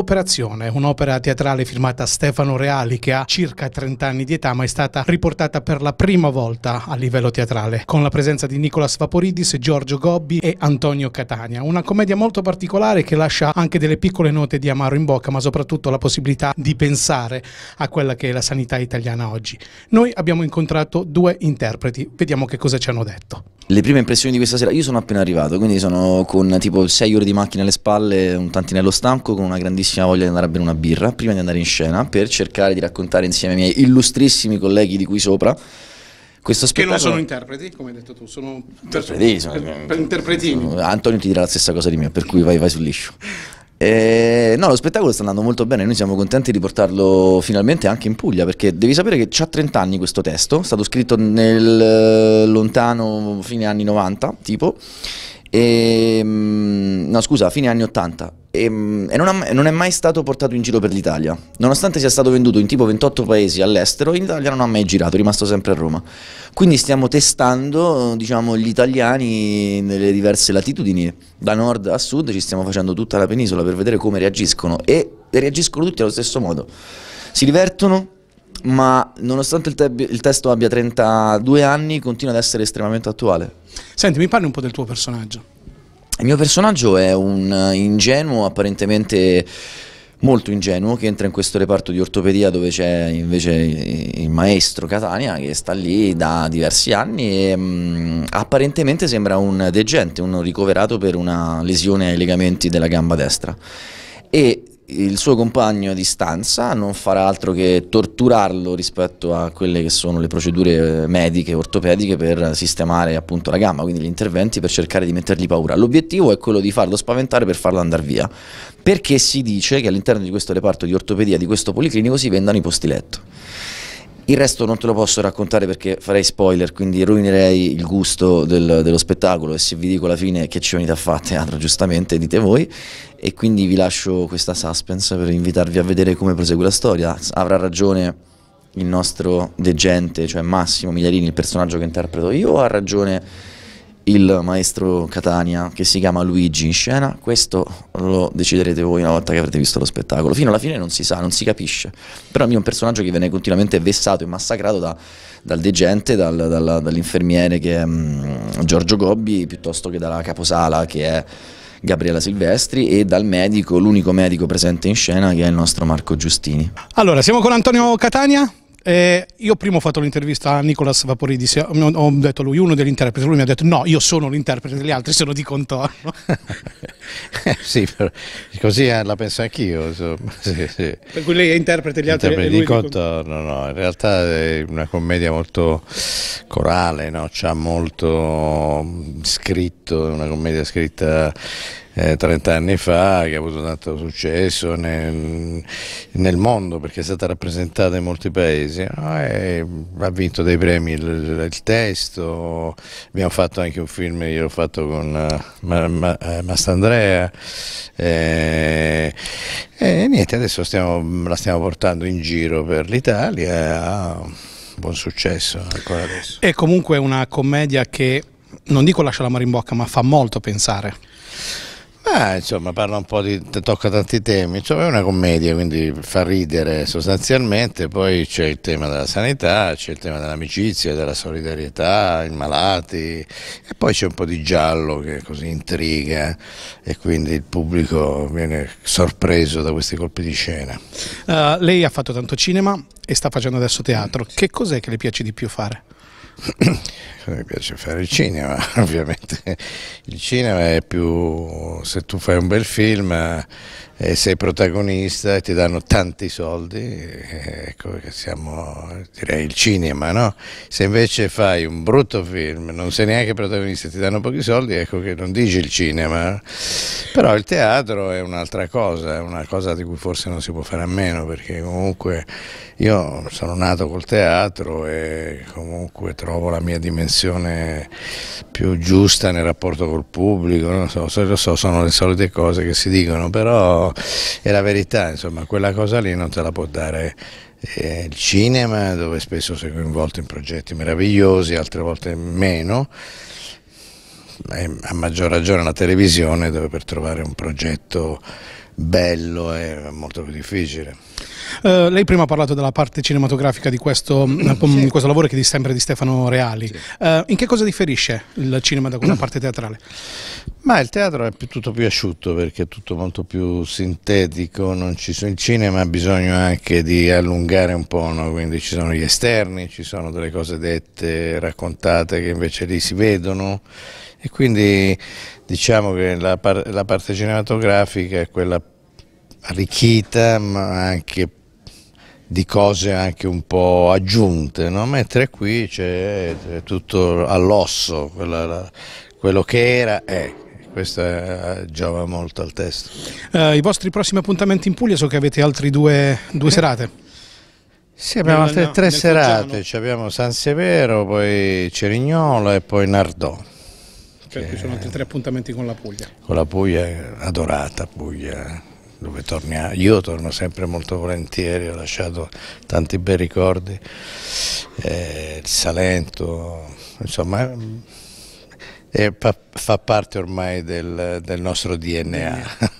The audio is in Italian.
Operazione, un'opera teatrale firmata Stefano Reali che ha circa 30 anni di età ma è stata riportata per la prima volta a livello teatrale con la presenza di Nicolas Vaporidis, Giorgio Gobbi e Antonio Catania. Una commedia molto particolare che lascia anche delle piccole note di amaro in bocca ma soprattutto la possibilità di pensare a quella che è la sanità italiana oggi. Noi abbiamo incontrato due interpreti, vediamo che cosa ci hanno detto. Le prime impressioni di questa sera, io sono appena arrivato quindi sono con tipo 6 ore di macchina alle spalle, un tantinello stanco con una grandissima altissima voglia di andare a bere una birra prima di andare in scena per cercare di raccontare insieme ai miei illustrissimi colleghi di qui sopra questo spettacolo... Che non sono interpreti, come hai detto tu, sono interpreti, sono, per, interpretini. Sono, Antonio ti dirà la stessa cosa di me, per cui vai, vai sul liscio. E, eh, no, lo spettacolo sta andando molto bene, noi siamo contenti di portarlo finalmente anche in Puglia, perché devi sapere che ha 30 anni questo testo, è stato scritto nel eh, lontano fine anni 90, tipo, e no scusa, a fine anni 80 e, mm, e non, ha, non, è mai stato portato in giro per l'Italia. Nonostante sia stato venduto in tipo 28 paesi all'estero, in Italia non ha mai girato, è rimasto sempre a Roma. Quindi stiamo testando diciamo, gli italiani nelle diverse latitudini, da nord a sud, ci stiamo facendo tutta la penisola per vedere come reagiscono e reagiscono tutti allo stesso modo. Si divertono, ma nonostante il, te il, testo abbia 32 anni, continua ad essere estremamente attuale. Senti, mi parli un po' del tuo personaggio. Il mio personaggio è un eh, ingenuo apparentemente molto ingenuo che entra in questo reparto di ortopedia dove c'è invece il maestro Catania che sta lì da diversi anni e mh, mm, apparentemente sembra un degente, uno ricoverato per una lesione ai legamenti della gamba destra e il suo compagno di stanza non farà altro che torturarlo rispetto a quelle che sono le procedure eh, mediche, ortopediche per sistemare appunto la gamma, quindi gli interventi per cercare di mettergli paura. L'obiettivo è quello di farlo spaventare per farlo andare via, perché si dice che all'interno di questo reparto di ortopedia, di questo policlinico, si vendano i posti letto. Il resto non te lo posso raccontare perché farei spoiler, quindi rovinerei il gusto del, dello spettacolo e se vi dico alla fine che ci venite a fare a teatro, giustamente, dite voi. E quindi vi lascio questa suspense per invitarvi a vedere come prosegue la storia. Avrà ragione il nostro degente, cioè Massimo Miglierini, il personaggio che interpreto io, o ha ragione il maestro Catania che si chiama Luigi in scena, questo lo deciderete voi una volta che avrete visto lo spettacolo. Fino alla fine non si sa, non si capisce. Però è un personaggio che viene continuamente vessato e massacrato da, dal degente, dal, dal, dall'infermiere che è um, Giorgio Gobbi, piuttosto che dalla caposala che è Gabriella Silvestri e dal medico, l'unico medico presente in scena che è il nostro Marco Giustini. Allora, siamo con Antonio Catania? Eh, io prima ho fatto l'intervista a Nicolas Vaporidis, ho detto lui uno degli interpreti, lui mi ha detto no, io sono l'interprete, gli altri sono di contorno. sì, però, così eh, la penso anch'io. Sì, sì. Per cui lei è interprete, gli altri interprete di contorno, no, in realtà è una commedia molto corale, no? c'ha molto scritto, è una commedia scritta 30 eh, anni fa che ha avuto tanto successo nel, nel mondo perché è stata rappresentata in molti paesi, no? ha vinto dei premi il, il, testo, abbiamo fatto anche un film, io l'ho fatto con uh, ma, ma, eh, Mastandrea e niente, adesso stiamo, la stiamo portando in giro per l'Italia. Ah, buon successo ancora adesso. È comunque una commedia che non dico lascia la mano in bocca, ma fa molto pensare. Ma eh, insomma parla un po' di, tocca tanti temi, insomma è una commedia quindi fa ridere sostanzialmente, poi c'è il tema della sanità, c'è il tema dell'amicizia, della solidarietà, i malati e poi c'è un po' di giallo che così intriga eh. e quindi il pubblico viene sorpreso da questi colpi di scena. Uh, lei ha fatto tanto cinema e sta facendo adesso teatro, mm. che cos'è che le piace di più fare? mi piace fare il cinema, ovviamente. Il cinema è più, se tu fai un bel film eh, e sei protagonista e ti danno tanti soldi, eh, ecco che siamo, direi, il cinema, no? Se invece fai un brutto film, non sei neanche protagonista e ti danno pochi soldi, ecco che non dici il cinema. Però il teatro è un'altra cosa, è una cosa di cui forse non si può fare a meno, perché comunque io sono nato col teatro e comunque trovo trovo la mia dimensione più giusta nel rapporto col pubblico, non so, lo so, sono le solite cose che si dicono, però è la verità, insomma, quella cosa lì non te la può dare eh, il cinema, dove spesso sei coinvolto in progetti meravigliosi, altre volte meno, a maggior ragione la televisione dove per trovare un progetto bello è molto più difficile. Eh, lei prima ha parlato della parte cinematografica di questo, mm, sì. questo lavoro che di sempre di Stefano Reali. Sì. Uh, in che cosa differisce il cinema da quella parte teatrale? Ma il teatro è più, tutto più asciutto perché è tutto molto più sintetico, il cinema ha bisogno anche di allungare un po', no? quindi ci sono gli esterni, ci sono delle cose dette, raccontate che invece lì si vedono e quindi diciamo che la, par la parte cinematografica è quella arricchita ma anche di cose anche un po' aggiunte, no? mentre qui c'è tutto all'osso, quello che era è. Eh, Questo eh, giova molto al testo. Eh, I vostri prossimi appuntamenti in Puglia so che avete altre due, due serate. Sì, abbiamo altre tre nel serate, abbiamo San Severo, poi Cerignola e poi Nardò. Cioè, ci sono altri tre appuntamenti con la Puglia. Con la Puglia, adorata Puglia eh dove torniamo, io torno sempre molto volentieri, ho lasciato tanti bei ricordi, eh, il Salento, insomma eh, fa, parte ormai del, del nostro DNA.